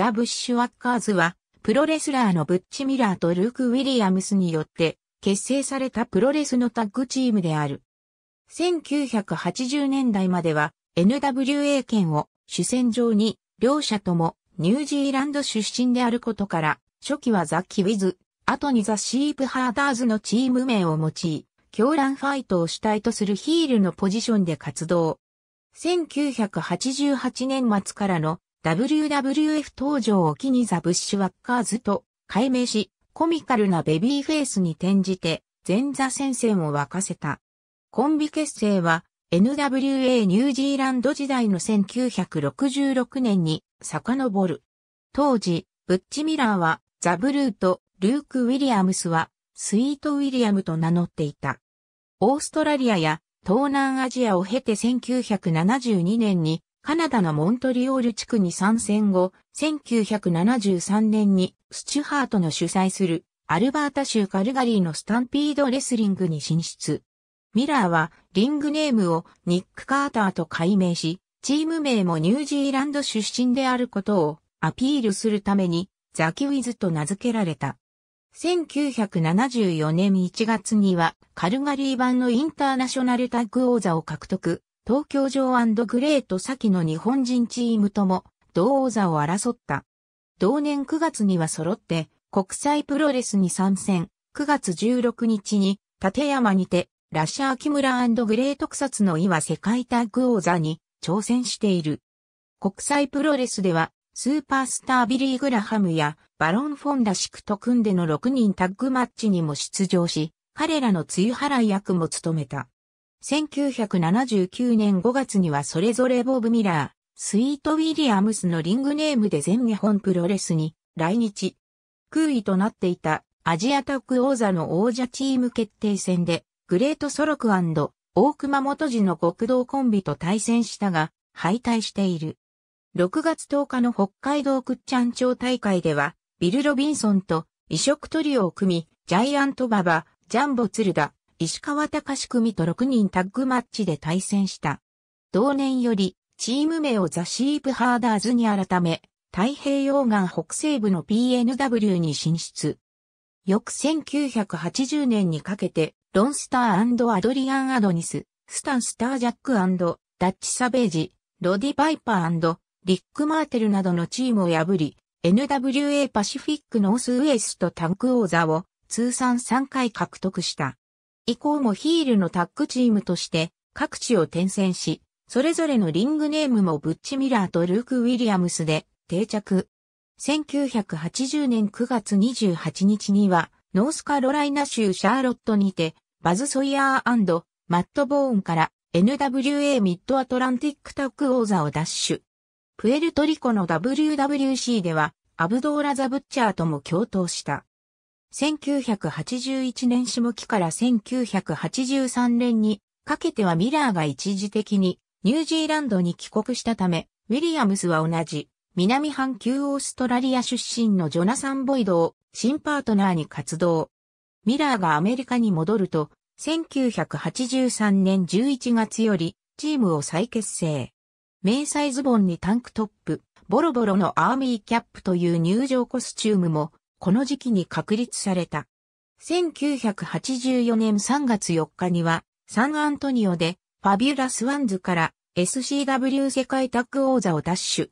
ザ・ブッシュワッカーズは、プロレスラーのブッチ・ミラーとルーク・ウィリアムスによって結成されたプロレスのタッグチームである。1980年代までは NWA 圏を主戦場に両者ともニュージーランド出身であることから、初期はザ・キウィズ、後にザ・シープ・ハーダーズのチーム名を用い、狂乱ファイトを主体とするヒールのポジションで活動。1988年末からの WWF 登場を機にザ・ブッシュ・ワッカーズと改名し、コミカルなベビーフェイスに転じて、前座戦線を沸かせた。コンビ結成は、NWA ニュージーランド時代の1966年に遡る。当時、ブッチ・ミラーは、ザ・ブルーとルーク・ウィリアムスは、スイート・ウィリアムと名乗っていた。オーストラリアや東南アジアを経て1972年にカナダのモントリオール地区に参戦後、1973年にスチュハートの主催するアルバータ州カルガリーのスタンピードレスリングに進出。ミラーはリングネームをニック・カーターと改名し、チーム名もニュージーランド出身であることをアピールするためにザキウィズと名付けられた。1974年1月にはカルガリー版のインターナショナルタッグ王座を獲得。東京城グレート先の日本人チームとも、同王座を争った。同年9月には揃って、国際プロレスに参戦。9月16日に、立山にて、ラッシャー・キムラグレート草津の岩世界タッグ王座に挑戦している。国際プロレスでは、スーパースタービリー・グラハムやバロン・フォンダシクと組んでの6人タッグマッチにも出場し、彼らの梅雨払い役も務めた。1979年5月にはそれぞれボブ・ミラー、スイート・ウィリアムスのリングネームで全日本プロレスに来日。空位となっていたアジアタック王座の王者チーム決定戦で、グレート・ソロク大熊本寺の極道コンビと対戦したが、敗退している。6月10日の北海道クッチャン町大会では、ビル・ロビンソンと異色トリオを組み、ジャイアント・ババ、ジャンボ・ツルダ、石川隆組と6人タッグマッチで対戦した。同年より、チーム名をザ・シープハーダーズに改め、太平洋岸北西部の PNW に進出。翌1980年にかけて、ロンスターアドリアン・アドニス、スタン・スター・ジャックダッチ・サベージ、ロディ・バイパーリック・マーテルなどのチームを破り、NWA パシフィックノースウエストタオー王座を通算3回獲得した。以降もヒールのタッグチームとして各地を転戦し、それぞれのリングネームもブッチ・ミラーとルーク・ウィリアムスで定着。1980年9月28日には、ノースカロライナ州シャーロットにて、バズ・ソイヤーマット・ボーンから NWA ミッドアトランティックタッグ王座を奪取。プエルトリコの WWC では、アブドーラ・ザ・ブッチャーとも共闘した。1981年下期から1983年にかけてはミラーが一時的にニュージーランドに帰国したため、ウィリアムスは同じ南半球オーストラリア出身のジョナサン・ボイドを新パートナーに活動。ミラーがアメリカに戻ると、1983年11月よりチームを再結成。迷彩ズボンにタンクトップ、ボロボロのアーミーキャップという入場コスチュームもこの時期に確立された。1984年3月4日には、サンアントニオで、ファビュラスワンズから SCW 世界タッグ王座を奪取。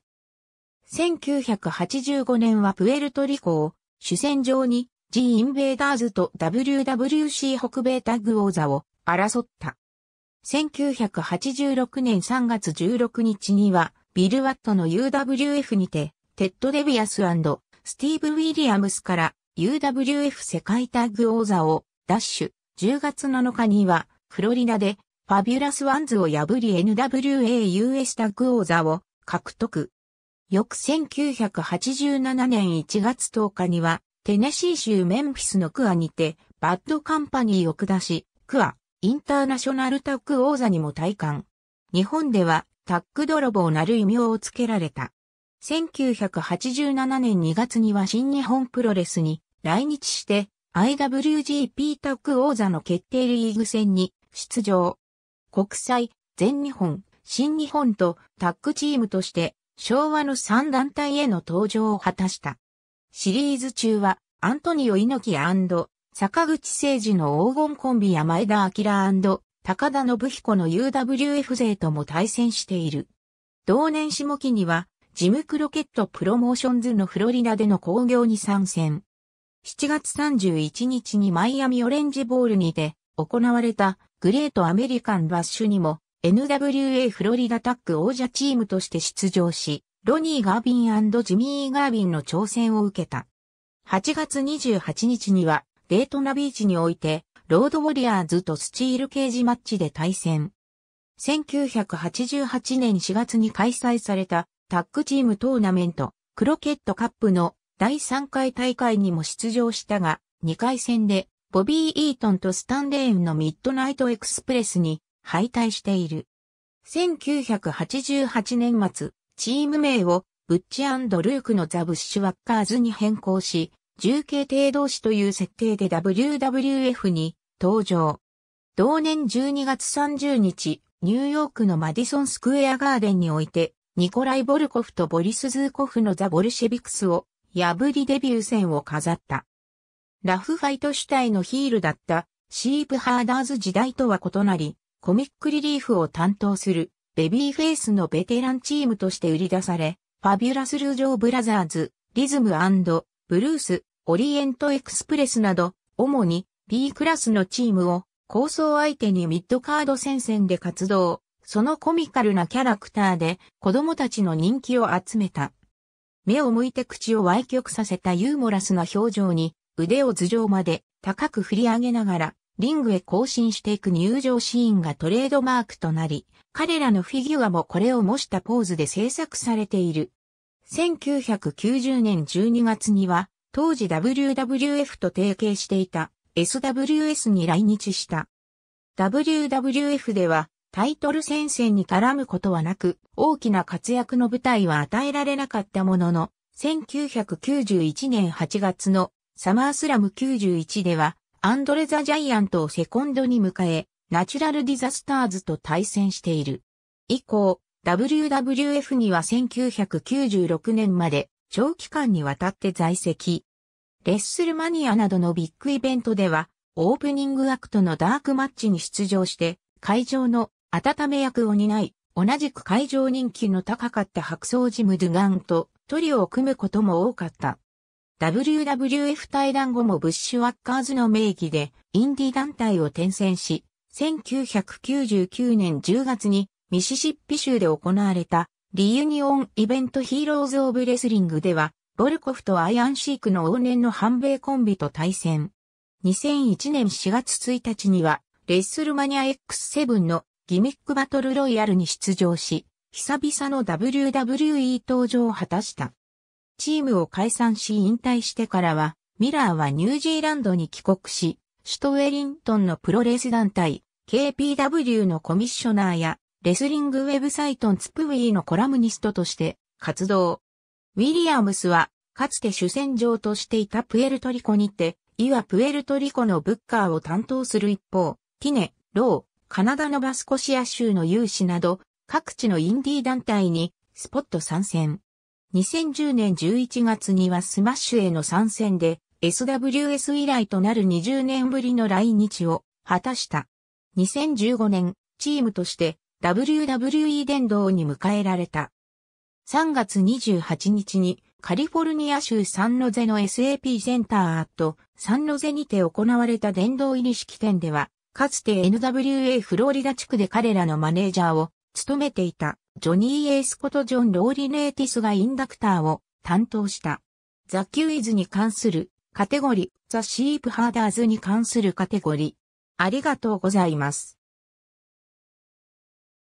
1985年はプエルトリコを主戦場に G インベーダーズと WWC 北米タッグ王座を争った。1986年3月16日にはビルワットの UWF にてテッド・デビアススティーブ・ウィリアムスから UWF 世界タッグ王座をダッシュ10月7日にはフロリダでファビュラスワンズを破り NWAUS タッグ王座を獲得。翌1987年1月10日にはテネシー州メンフィスのクアにてバッドカンパニーを下しクアインターナショナルタッグ王座にも体感。日本ではタッグ泥棒なる異名をつけられた。1987年2月には新日本プロレスに来日して IWGP タッグ王座の決定リーグ戦に出場。国際、全日本、新日本とタッグチームとして昭和の3団体への登場を果たした。シリーズ中はアントニオ猪木坂口誠二の黄金コンビや前田明高田信彦の UWF 勢とも対戦している。同年下期にはジムクロケットプロモーションズのフロリダでの興行に参戦。7月31日にマイアミオレンジボールにて行われたグレートアメリカンバッシュにも NWA フロリダタック王者チームとして出場し、ロニー・ガービンジミー・ガービンの挑戦を受けた。8月28日にはデートナビーチにおいてロードウォリアーズとスチールケージマッチで対戦。1988年4月に開催されたタッグチームトーナメント、クロケットカップの第3回大会にも出場したが、2回戦で、ボビー・イートンとスタンレーンのミッドナイトエクスプレスに敗退している。1988年末、チーム名をブッチルークのザ・ブッシュワッカーズに変更し、重慶帝同士という設定で WWF に登場。同年12月30日、ニューヨークのマディソンスクエアガーデンにおいて、ニコライ・ボルコフとボリス・ズーコフのザ・ボルシェビクスを破りデビュー戦を飾った。ラフファイト主体のヒールだったシープハーダーズ時代とは異なり、コミックリリーフを担当するベビーフェイスのベテランチームとして売り出され、ファビュラス・ルージョー・ブラザーズ、リズムブルース、オリエント・エクスプレスなど、主に B クラスのチームを構想相手にミッドカード戦線で活動、そのコミカルなキャラクターで子供たちの人気を集めた。目を向いて口を歪曲させたユーモラスな表情に腕を頭上まで高く振り上げながらリングへ更新していく入場シーンがトレードマークとなり、彼らのフィギュアもこれを模したポーズで制作されている。1990年12月には、当時 WWF と提携していた SWS に来日した。WWF ではタイトル戦線に絡むことはなく、大きな活躍の舞台は与えられなかったものの、1991年8月のサマースラム91では、アンドレ・ザ・ジャイアントをセコンドに迎え、ナチュラル・ディザスターズと対戦している。以降、WWF には1996年まで長期間にわたって在籍。レッスルマニアなどのビッグイベントでは、オープニングアクトのダークマッチに出場して、会場の温め役を担い、同じく会場人気の高かった白装ジム・ドゥガンとトリオを組むことも多かった。WWF 対談後もブッシュワッカーズの名義でインディ団体を転戦し、1999年10月にミシシッピ州で行われたリユニオンイベントヒーローズ・オブ・レスリングでは、ボルコフとアイアンシークの往年の反米コンビと対戦。2001年4月1日には、レッスルマニア X7 のギミックバトルロイヤルに出場し、久々の WWE 登場を果たした。チームを解散し引退してからは、ミラーはニュージーランドに帰国し、首都ウェリントンのプロレス団体、KPW のコミッショナーや、レスリングウェブサイトンツプウィーのコラムニストとして活動。ウィリアムスは、かつて主戦場としていたプエルトリコにて、いわプエルトリコのブッカーを担当する一方、ティネ、ロー、カナダのバスコシア州の有志など、各地のインディー団体に、スポット参戦。2010年11月にはスマッシュへの参戦で、SWS 以来となる20年ぶりの来日を果たした。2015年、チームとして WWE 殿堂に迎えられた。3月28日にカリフォルニア州サンノゼの SAP センターアットサンノゼにて行われた殿堂入り式典ではかつて NWA フローリダ地区で彼らのマネージャーを務めていたジョニー・エースことジョン・ローリネーティスがインダクターを担当した。ザ・キュイズに関するカテゴリ、ザ・シープハーダーズに関するカテゴリ。ありがとうございます。